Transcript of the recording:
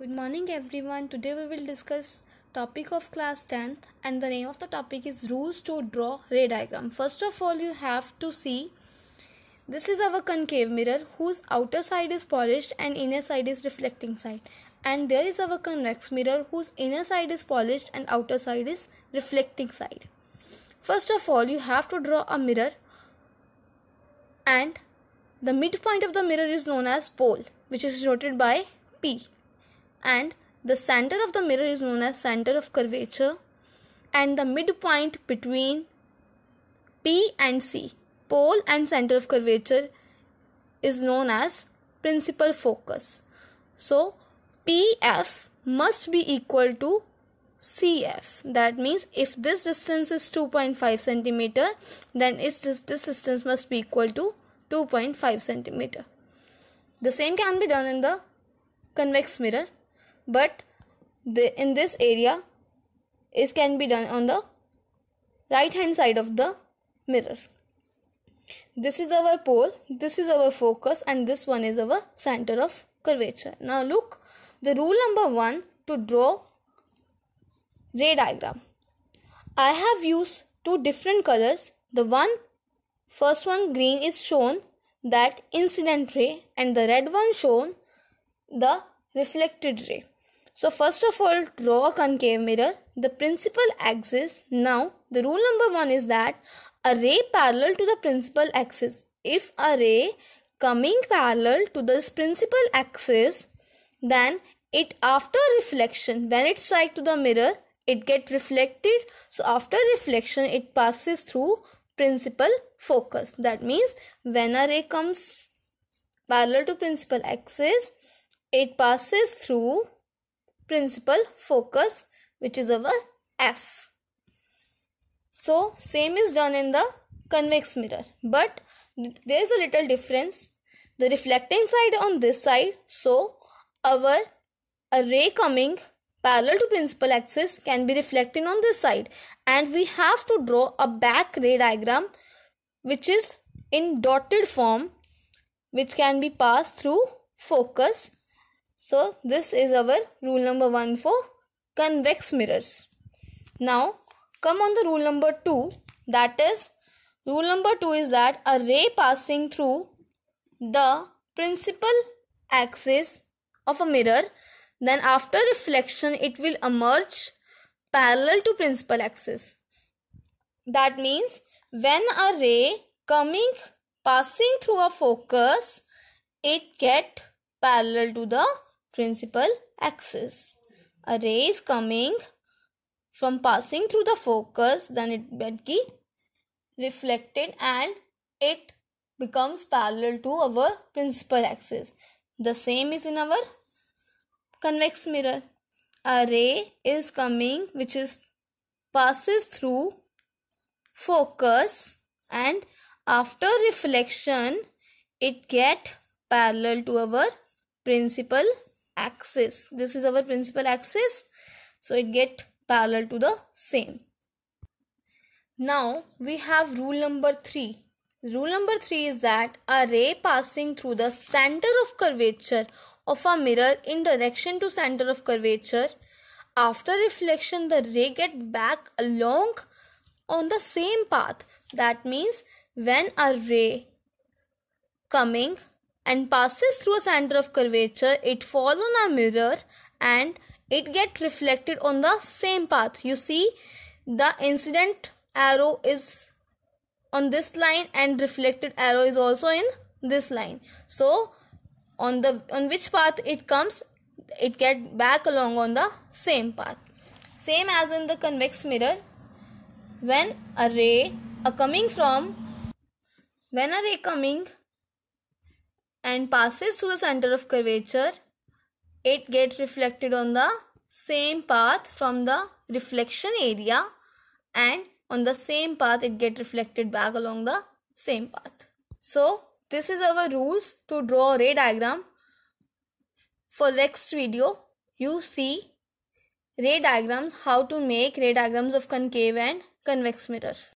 Good morning everyone. Today we will discuss topic of class 10 and the name of the topic is rules to draw ray diagram. First of all you have to see this is our concave mirror whose outer side is polished and inner side is reflecting side and there is our convex mirror whose inner side is polished and outer side is reflecting side. First of all you have to draw a mirror and the midpoint of the mirror is known as pole which is denoted by P and the center of the mirror is known as center of curvature and the midpoint between P and C pole and center of curvature is known as principal focus. So PF must be equal to CF. That means if this distance is 2.5 centimeter, then it's this, this distance must be equal to 2.5 centimeter. The same can be done in the convex mirror but the, in this area is can be done on the right hand side of the mirror this is our pole this is our focus and this one is our center of curvature now look the rule number 1 to draw ray diagram i have used two different colors the one first one green is shown that incident ray and the red one shown the reflected ray so first of all, draw a concave mirror, the principal axis. Now, the rule number one is that a ray parallel to the principal axis. If a ray coming parallel to this principal axis, then it after reflection, when it strike to the mirror, it get reflected. So after reflection, it passes through principal focus. That means when a ray comes parallel to principal axis, it passes through principal focus which is our F. So same is done in the convex mirror but there is a little difference. The reflecting side on this side so our ray coming parallel to principal axis can be reflected on this side and we have to draw a back ray diagram which is in dotted form which can be passed through focus so this is our rule number 1 for convex mirrors. Now come on the rule number 2 that is rule number 2 is that a ray passing through the principal axis of a mirror then after reflection it will emerge parallel to principal axis. That means when a ray coming passing through a focus it get parallel to the principal axis. A ray is coming from passing through the focus, then it will be reflected and it becomes parallel to our principal axis. The same is in our convex mirror. A ray is coming which is passes through focus and after reflection it get parallel to our principal axis this is our principal axis so it get parallel to the same now we have rule number 3 rule number 3 is that a ray passing through the center of curvature of a mirror in direction to center of curvature after reflection the ray get back along on the same path that means when a ray coming and passes through a center of curvature, it falls on a mirror and it gets reflected on the same path. You see the incident arrow is on this line and reflected arrow is also in this line. So on the on which path it comes it get back along on the same path. Same as in the convex mirror when a ray are coming from when a ray coming and passes through the center of curvature, it gets reflected on the same path from the reflection area and on the same path it get reflected back along the same path. So this is our rules to draw ray diagram. For next video you see ray diagrams how to make ray diagrams of concave and convex mirror.